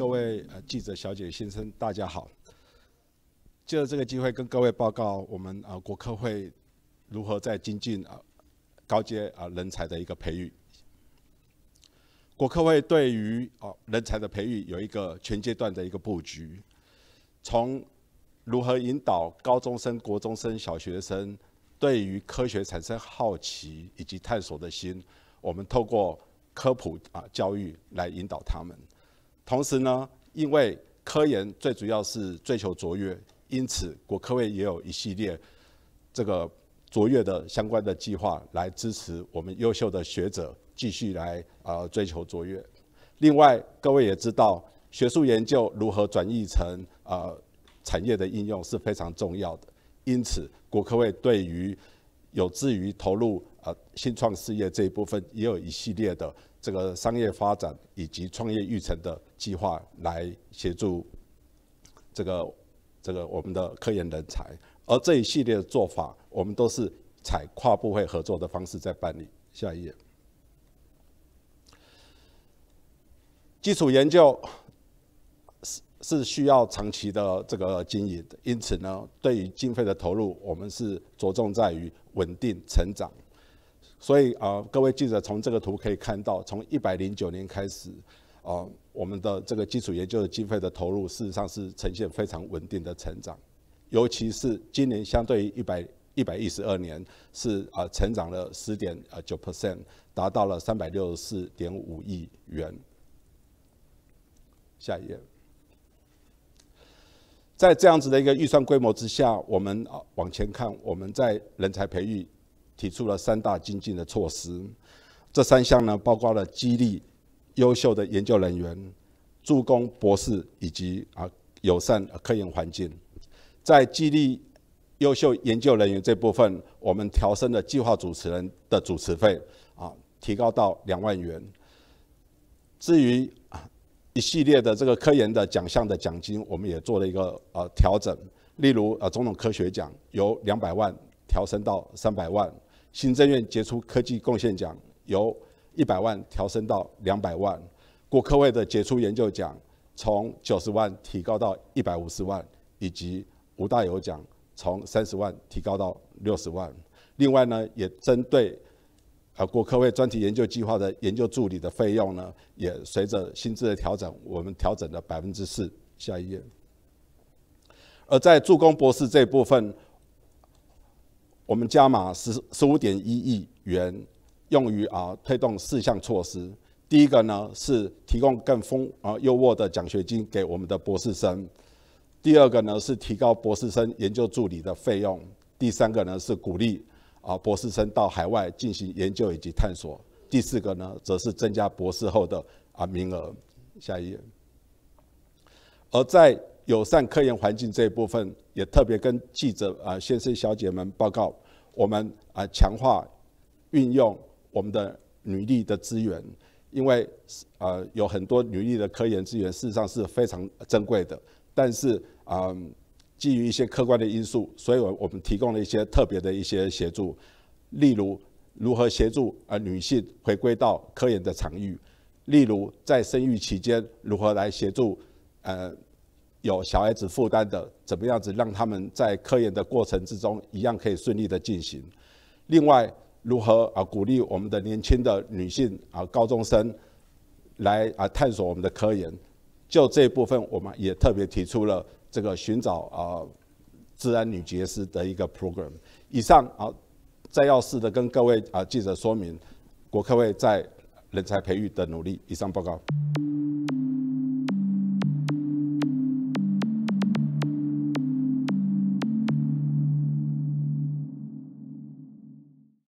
各位呃记者小姐先生，大家好。借着这个机会，跟各位报告我们啊国科会如何在精进啊高阶啊人才的一个培育。国科会对于呃、人才的培育有一个全阶段的一个布局，从如何引导高中生、国中生、小学生对于科学产生好奇以及探索的心，我们透过科普啊教育来引导他们。同时呢，因为科研最主要是追求卓越，因此国科会也有一系列这个卓越的相关的计划来支持我们优秀的学者继续来呃追求卓越。另外，各位也知道，学术研究如何转译成呃产业的应用是非常重要的，因此国科会对于有志于投入呃新创事业这一部分也有一系列的。这个商业发展以及创业育成的计划，来协助这个这个我们的科研人才，而这一系列的做法，我们都是采跨部会合作的方式在办理。下一页，基础研究是是需要长期的这个经营，因此呢，对于经费的投入，我们是着重在于稳定成长。所以啊，各位记者从这个图可以看到，从一百零九年开始，啊，我们的这个基础研究的经费的投入，事实上是呈现非常稳定的成长，尤其是今年相对于一百一百一十二年，是啊，成长了十点啊九 percent，达到了三百六十四点五亿元。下一页，在这样子的一个预算规模之下，我们啊往前看，我们在人才培育。提出了三大精进的措施，这三项呢，包括了激励优秀的研究人员、助攻博士以及啊友善科研环境。在激励优秀研究人员这部分，我们调升了计划主持人的主持费，啊，提高到两万元。至于啊一系列的这个科研的奖项的奖金，我们也做了一个呃调整，例如啊总统科学奖由两百万调升到三百万。行政院杰出科技贡献奖由一百万调升到两百万，国科会的杰出研究奖从九十万提高到一百五十万，以及吴大有奖从三十万提高到六十万。另外呢，也针对呃国科会专题研究计划的研究助理的费用呢，也随着薪资的调整，我们调整了百分之四。下一页。而在助攻博士这一部分。我们加码十十五点一亿元，用于啊推动四项措施。第一个呢是提供更丰啊优渥的奖学金给我们的博士生；第二个呢是提高博士生研究助理的费用；第三个呢是鼓励啊博士生到海外进行研究以及探索；第四个呢则是增加博士后的啊名额。下一页。而在友善科研环境这一部分，也特别跟记者啊先生、小姐们报告，我们啊强化运用我们的女力的资源，因为呃有很多女力的科研资源，事实上是非常珍贵的。但是啊，基于一些客观的因素，所以我我们提供了一些特别的一些协助，例如如何协助啊女性回归到科研的场域，例如在生育期间如何来协助呃。有小孩子负担的，怎么样子让他们在科研的过程之中一样可以顺利的进行？另外，如何啊鼓励我们的年轻的女性啊高中生来啊探索我们的科研？就这一部分，我们也特别提出了这个寻找啊治安女杰士的一个 program。以上啊，再要试的跟各位啊记者说明，国科会在人才培育的努力。以上报告。